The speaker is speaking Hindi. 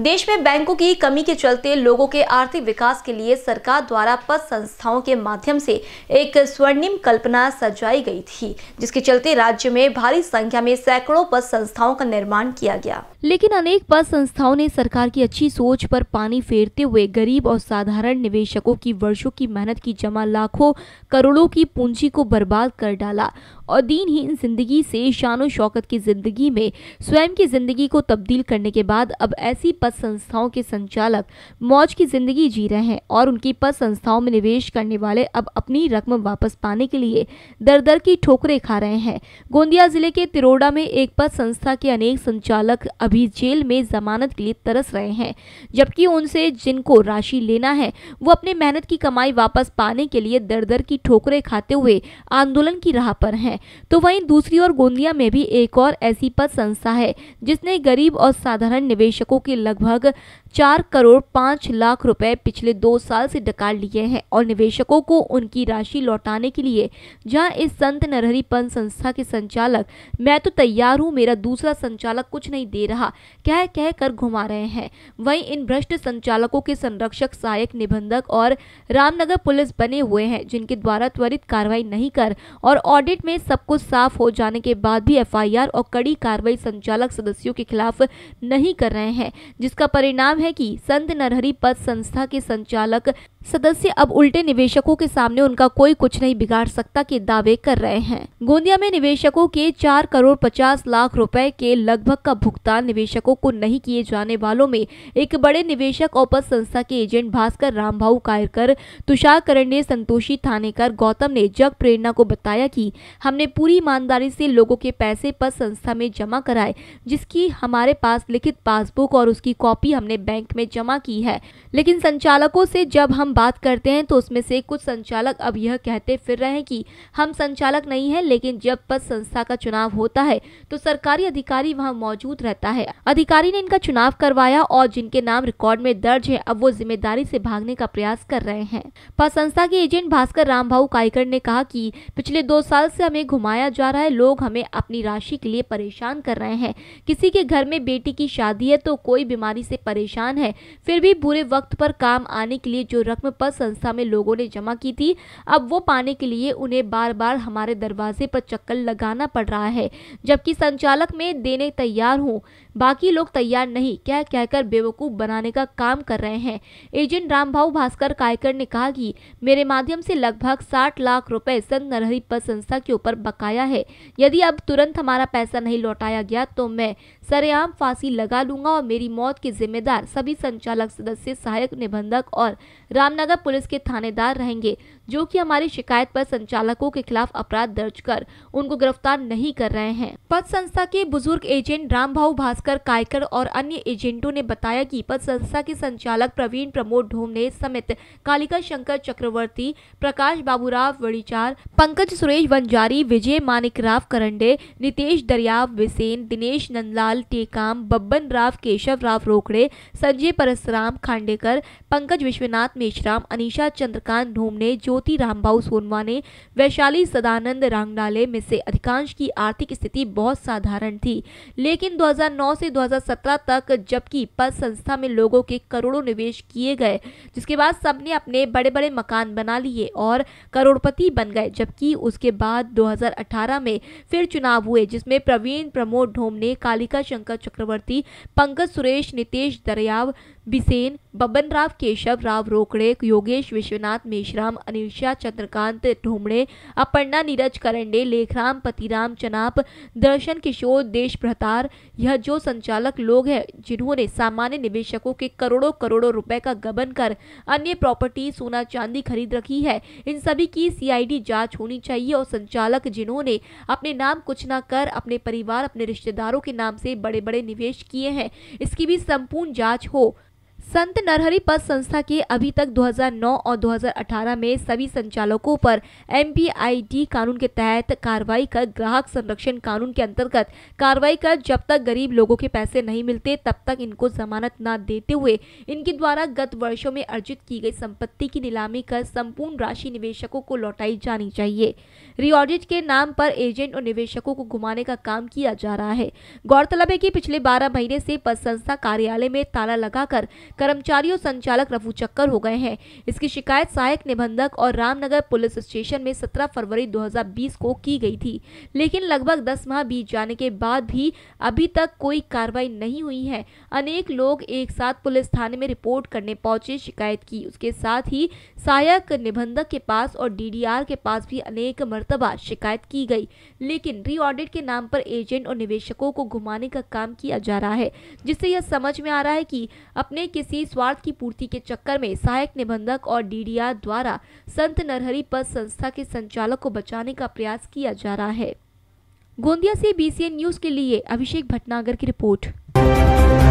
देश में बैंकों की कमी के चलते लोगों के आर्थिक विकास के लिए सरकार द्वारा पद संस्थाओं के माध्यम से एक स्वर्णिम कल्पना सजाई गई थी जिसके चलते राज्य में भारी संख्या में सैकड़ों पद संस्थाओं का निर्माण किया गया लेकिन अनेक पद संस्थाओं ने सरकार की अच्छी सोच पर पानी फेरते हुए गरीब और साधारण निवेशकों की वर्षों की मेहनत की जमा लाखों करोड़ों की पूंजी को बर्बाद कर डाला और दीनहीन जिंदगी से शानो शौकत की जिंदगी में स्वयं की जिंदगी को तब्दील करने के बाद अब ऐसी पद संस्थाओं के संचालक मौज की जिंदगी जी रहे हैं और उनकी पद संस्थाओं में निवेश करने वाले अब अपनी रकम वापस पाने के लिए दर दर की ठोकरें खा रहे हैं गोंदिया जिले के तिरोड़ा में एक पद संस्था के अनेक संचालक अभी अभी जेल में जमानत के लिए तरस रहे हैं जबकि उनसे जिनको राशि लेना है वो अपने मेहनत की कमाई वापस पाने के लिए दर दर की ठोकरें खाते हुए आंदोलन की राह पर हैं तो वहीं दूसरी ओर गोंदिया में भी एक और ऐसी पद संस्था है जिसने गरीब और साधारण निवेशकों के लगभग चार करोड़ पाँच लाख रुपए पिछले दो साल से डकार लिए हैं और निवेशकों को उनकी राशि लौटाने के लिए जहां इस संत नरहरी नरहरीपन संस्था के संचालक मैं तो तैयार हूं मेरा दूसरा संचालक कुछ नहीं दे रहा कहा कह कह कर घुमा रहे हैं वहीं इन भ्रष्ट संचालकों के संरक्षक सहायक निबंधक और रामनगर पुलिस बने हुए हैं जिनके द्वारा त्वरित कार्रवाई नहीं कर और ऑडिट में सब कुछ साफ हो जाने के बाद भी एफ और कड़ी कार्रवाई संचालक सदस्यों के खिलाफ नहीं कर रहे हैं जिसका परिणाम है की संत नरहरी पद संस्था के संचालक सदस्य अब उल्टे निवेशकों के सामने उनका कोई कुछ नहीं बिगाड़ सकता के दावे कर रहे हैं गोंदिया में निवेशकों के चार करोड़ पचास लाख रुपए के लगभग का भुगतान निवेशकों को नहीं किए जाने वालों में एक बड़े निवेशक और पद संस्था के एजेंट भास्कर रामभाऊ कायरकर तुषार करण ने संतोषी थानेकर गौतम ने जग प्रेरणा को बताया की हमने पूरी ईमानदारी से लोगों के पैसे पद संस्था में जमा कराए जिसकी हमारे पास लिखित पासबुक और उसकी कॉपी हमने बैंक में जमा की है लेकिन संचालकों से जब हम बात करते हैं तो उसमें से कुछ संचालक अब यह कहते फिर रहे हैं कि हम संचालक नहीं हैं लेकिन जब पद संस्था का चुनाव होता है तो सरकारी अधिकारी वहाँ मौजूद रहता है अधिकारी ने इनका चुनाव करवाया और जिनके नाम रिकॉर्ड में दर्ज है अब वो जिम्मेदारी से भागने का प्रयास कर रहे हैं पद संस्था के एजेंट भास्कर राम कायकर ने कहा की पिछले दो साल से हमें घुमाया जा रहा है लोग हमें अपनी राशि के लिए परेशान कर रहे हैं किसी के घर में बेटी की शादी है तो कोई बीमारी से परेशान है फिर भी बुरे वक्त पर काम आने के लिए जो रकम पर संस्था में लोगों ने जमा की थी अब वो पाने के लिए उन्हें बार बार हमारे दरवाजे पर चक्कर लगाना पड़ रहा है जबकि संचालक में देने तैयार हूँ बाकी लोग तैयार नहीं क्या कहकर बेवकूफ़ बनाने का काम कर रहे हैं एजेंट रामभाव भास्कर कायकर ने कहा कि मेरे माध्यम से लगभग साठ लाख रुपए संत नरहरी पद संस्था के ऊपर बकाया है यदि अब तुरंत हमारा पैसा नहीं लौटाया गया तो मैं सरेआम फांसी लगा लूंगा और मेरी मौत के जिम्मेदार सभी संचालक सदस्य सहायक निबंधक और रामनगर पुलिस के थानेदार रहेंगे जो कि हमारी शिकायत पर संचालकों के खिलाफ अपराध दर्ज कर उनको गिरफ्तार नहीं कर रहे हैं पद संस्था के बुजुर्ग एजेंट रामभाव भास्कर भास्कर कायकर और अन्य एजेंटों ने बताया कि पद संस्था के संचालक प्रवीण प्रमोद ढोमने समेत कालिका शंकर चक्रवर्ती प्रकाश बाबूराव वड़ीचार पंकज सुरेश वंजारी विजय मानिकराव करंडे नितेश दरियाव विसेन दिनेश नंदलाल टेकाम बब्बन राव केशव राव रोकड़े संजय परसराम खांडेकर पंकज विश्वनाथ मेश्राम अनिशा चंद्रकांत ढोमने ज्योति रामबाऊ सोनवाने वैशाली सदानंद रांगडाले में से अधिकांश की आर्थिक स्थिति बहुत साधारण थी लेकिन 2009 2009 से 2017 तक जबकि पल संस्था में लोगों के करोड़ों निवेश किए गए जिसके बाद सबने अपने बड़े बड़े मकान बना लिए और करोड़पति बन गए जबकि उसके बाद 2018 में फिर चुनाव हुए जिसमें प्रवीण प्रमोद ने कालिका शंकर चक्रवर्ती पंकज सुरेश नितेश दरियाव बिसेन बबन राव केशव राव रोकड़े योगेश विश्वनाथ मेशराम अनिशा चंद्रकांत ढोमड़े अपर्णा नीरज करंडे लेखराम पतिराम चनाप दर्शन किशोर देश प्रतार यह जो संचालक लोग हैं जिन्होंने सामान्य निवेशकों के करोड़ों करोड़ों रुपए का गबन कर अन्य प्रॉपर्टी सोना चांदी खरीद रखी है इन सभी की सीआईडी जांच होनी चाहिए और संचालक जिन्होंने अपने नाम कुछ ना कर अपने परिवार अपने रिश्तेदारों के नाम से बड़े बड़े निवेश किए हैं इसकी भी संपूर्ण जाँच हो संत नरहरी पद संस्था के अभी तक 2009 और 2018 में सभी संचालकों पर एम कानून के तहत कार्रवाई कर ग्राहक संरक्षण कानून के अंतर्गत कार्रवाई कर जब तक गरीब लोगों के पैसे नहीं मिलते तब तक इनको जमानत न देते हुए इनके द्वारा गत वर्षों में अर्जित की गई संपत्ति की नीलामी कर संपूर्ण राशि निवेशकों को लौटाई जानी चाहिए रिओडिट के नाम पर एजेंट और निवेशकों को घुमाने का काम किया जा रहा है गौरतलब है की पिछले बारह महीने से पद संस्था कार्यालय में ताला लगाकर कर्मचारी और संचालक रफू चक्कर हो गए हैं इसकी शिकायत सहायक निबंधक और रामनगर पुलिस स्टेशन में 17 फरवरी 2020 को की गई थी लेकिन लगभग 10 माह बीत जाने के बाद भी अभी तक कोई कार्रवाई नहीं हुई है अनेक लोग एक साथ पुलिस थाने में रिपोर्ट करने पहुंचे शिकायत की उसके साथ ही सहायक निबंधक के पास और डीडीआर के पास भी अनेक मरतबा शिकायत की गई लेकिन ऑडिट के नाम पर एजेंट और निवेशकों को घुमाने का काम किया जा रहा है जिससे यह समझ में आ रहा है कि अपने किस किसी स्वार्थ की पूर्ति के चक्कर में सहायक निबंधक और डीडीआर द्वारा संत नरहरी पद संस्था के संचालक को बचाने का प्रयास किया जा रहा है गोंदिया से बीसीएन न्यूज के लिए अभिषेक भटनागर की रिपोर्ट